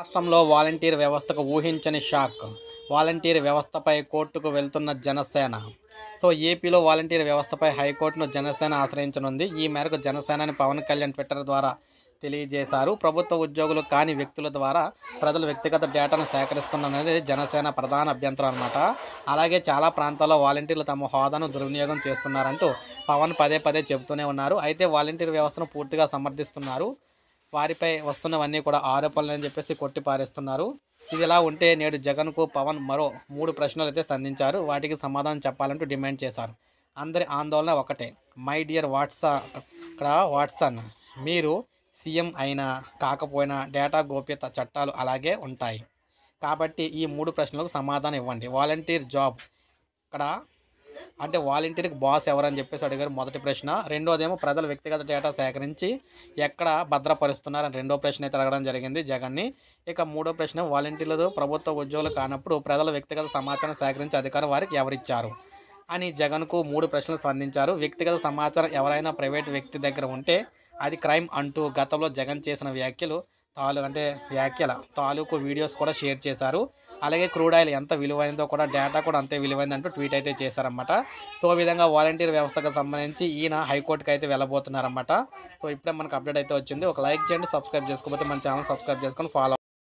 రాష్ట్రంలో వాలంటీర్ వ్యవస్థకు ఊహించని షాక్ వాలంటీర్ వ్యవస్థపై కోర్టుకు వెళ్తున్న జనసేన సో ఏపీలో వాలంటీర్ వ్యవస్థపై హైకోర్టును జనసేన ఆశ్రయించనుంది ఈ మేరకు జనసేనని పవన్ కళ్యాణ్ ట్విట్టర్ ద్వారా తెలియజేశారు ప్రభుత్వ ఉద్యోగులు కాని వ్యక్తుల ద్వారా ప్రజలు వ్యక్తిగత డేటాను సేకరిస్తున్నది జనసేన ప్రధాన అభ్యంతరం అనమాట అలాగే చాలా ప్రాంతాల్లో వాలంటీర్లు తమ హోదాను దుర్వినియోగం చేస్తున్నారంటూ పవన్ పదే పదే చెబుతూనే ఉన్నారు అయితే వాలంటీర్ వ్యవస్థను పూర్తిగా సమర్థిస్తున్నారు వారిపై వస్తున్నవన్నీ కూడా ఆరోపణలు అని చెప్పేసి కొట్టి పారేస్తున్నారు ఇది ఇలా ఉంటే నేడు జగన్కు పవన్ మరో మూడు ప్రశ్నలు అయితే సంధించారు వాటికి సమాధానం చెప్పాలంటూ డిమాండ్ చేశారు అందరి ఆందోళన ఒకటే మై డియర్ వాట్సా ఇక్కడ వాట్సన్ మీరు సీఎం అయినా కాకపోయినా డేటా గోప్యత చట్టాలు అలాగే ఉంటాయి కాబట్టి ఈ మూడు ప్రశ్నలకు సమాధానం ఇవ్వండి వాలంటీర్ జాబ్ ఇక్కడ అంటే వాలంటీర్కి బాస్ ఎవరని చెప్పేసి అడిగారు మొదటి ప్రశ్న రెండోదేమో ప్రజల వ్యక్తిగత డేటా సేకరించి ఎక్కడ భద్రపరుస్తున్నారని రెండో ప్రశ్న అయితే అడగడం జరిగింది జగన్ని ఇక మూడో ప్రశ్న వాలంటీర్లు ప్రభుత్వ ఉద్యోగులు కానప్పుడు ప్రజల వ్యక్తిగత సమాచారం సేకరించి అధికారం వారికి ఎవరిచ్చారు అని జగన్కు మూడు ప్రశ్నలు స్పందించారు వ్యక్తిగత సమాచారం ఎవరైనా ప్రైవేట్ వ్యక్తి దగ్గర ఉంటే అది క్రైమ్ అంటూ గతంలో జగన్ చేసిన వ్యాఖ్యలు తాలూ అంటే వ్యాఖ్యల తాలూకు వీడియోస్ కూడా షేర్ చేశారు అలాగే క్రూడ్ ఆయిల్ ఎంత విలువైందో కూడా డేటా కూడా అంతే విలువైందంటూ ట్వీట్ అయితే చేశారన్నమాట సో విధంగా వాలంటీర్ వ్యవస్థకు సంబంధించి ఈయన హైకోర్టుకి అయితే వెళ్ళబోతున్నారన్నమాట సో ఇప్పుడే మనకు అప్డేట్ అయితే వచ్చింది ఒక లైక్ చేయండి సబ్స్క్రైబ్ చేసుకోకపోతే మన ఛానల్ సబ్స్క్రైబ్ చేసుకొని ఫాలో